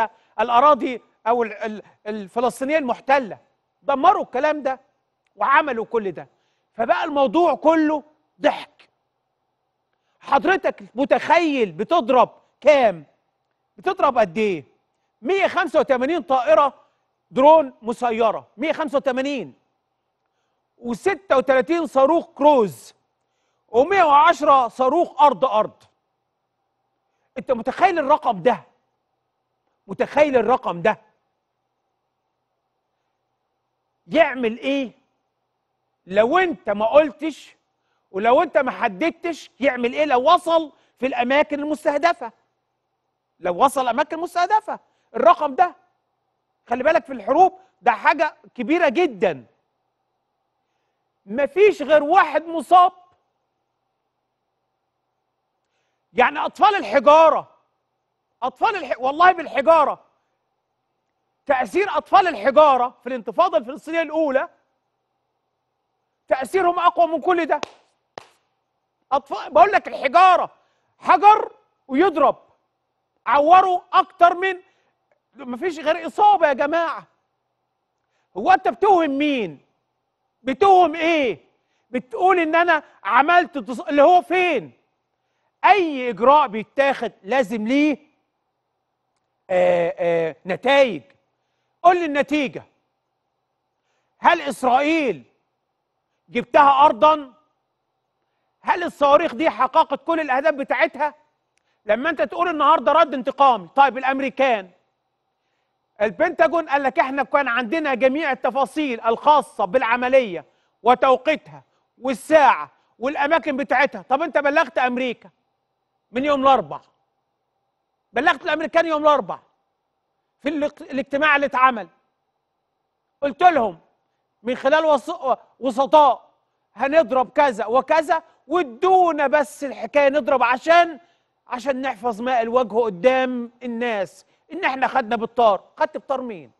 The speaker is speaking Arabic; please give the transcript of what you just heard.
حتى الاراضي او الفلسطينيه المحتله دمروا الكلام ده وعملوا كل ده فبقى الموضوع كله ضحك حضرتك متخيل بتضرب كام بتضرب قد ايه 185 طائره درون مسيره 185 و36 صاروخ كروز و110 صاروخ ارض ارض انت متخيل الرقم ده متخيل الرقم ده يعمل ايه لو انت ما قلتش ولو انت ما حددتش يعمل ايه لو وصل في الاماكن المستهدفه لو وصل اماكن مستهدفه الرقم ده خلي بالك في الحروب ده حاجه كبيره جدا مفيش غير واحد مصاب يعني اطفال الحجاره اطفال الح... والله بالحجاره تاثير اطفال الحجاره في الانتفاضه الفلسطينيه الاولى تاثيرهم اقوى من كل ده اطفال بقول لك الحجاره حجر ويضرب عوروا اكتر من مفيش غير اصابه يا جماعه هو انت بتوهم مين بتوهم ايه بتقول ان انا عملت تص... اللي هو فين اي اجراء بيتاخد لازم ليه آه، آه، نتائج قول لي النتيجة هل إسرائيل جبتها أرضا هل الصواريخ دي حققت كل الأهداف بتاعتها لما أنت تقول النهاردة رد انتقامي طيب الأمريكان البنتاجون قال لك احنا كان عندنا جميع التفاصيل الخاصة بالعملية وتوقيتها والساعة والأماكن بتاعتها طب أنت بلغت أمريكا من يوم الأربعاء بلغت الامريكان يوم الاربعاء في الاجتماع اللي اتعمل قلت لهم من خلال وسطاء هنضرب كذا وكذا وادونا بس الحكايه نضرب عشان عشان نحفظ ماء الوجه قدام الناس ان احنا خدنا بالطار خدت بطار مين